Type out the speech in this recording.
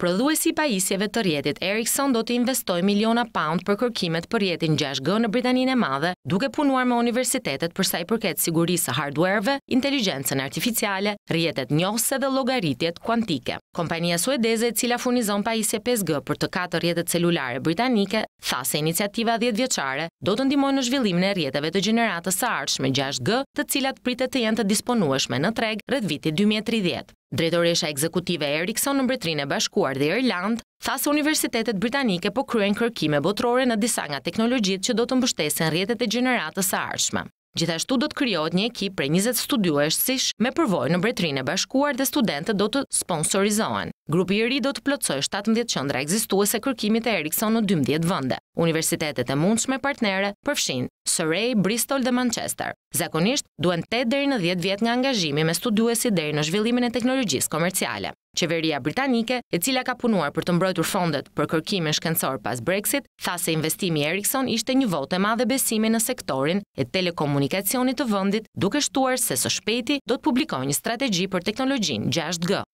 Prodhuesi i pajisjeve të rjetit Ericsson do të investojë miliona pound për kërkimet për rjetin 6G në Britaninë e Madhe, duke punuar me universitetet për sa i përket sigurisë së hardware-ve, inteligjencën artificiale, rjetet njohëse dhe llogaritjet kuantike. Kompania suedeze e cila furnizon pajisje 5G për të katër rjetet celulare britanike, tha se iniciativa 10 vjeçare do të ndihmojë në zhvillimin e rjetëve të gjeneratës së ardhshme 6G, të cilat pritet të jenë të disponueshme në treg rreth vitit 2030. Drejtoresha ekzekutive Erikson në mbretrinë e bashkuar dhe Irland, tha se universitetet britanike po kryen kërkime botrore në disa nga teknologjit që do të mbështesin rjetet e gjeneratës së arshme. Gjithashtu do të kryot një ekip prej 20 studiueshësish me përvoj në mbretrinë e bashkuar dhe studentët do të sponsorizohen. Grupi i ri do të plotësoj 17 qëndra egzistuese kërkimit e Ericsson në 12 vënde. Universitetet e mundshme partnere përfshin Surrey, Bristol dhe Manchester. Zakonisht, duen 8 deri në 10 vjet nga angazhimi me studuesi deri në zhvillimin e teknologjisë komerciale. Qeveria britanike, e cila ka punuar për të mbrojtur fondet për kërkime shkencor pas Brexit, tha se investimi Ericsson ishte një vote madhe besimi në sektorin e telekomunikacionit të vëndit, duke shtuar se së shpeti do të publikoj një strategji për teknologjin 6G.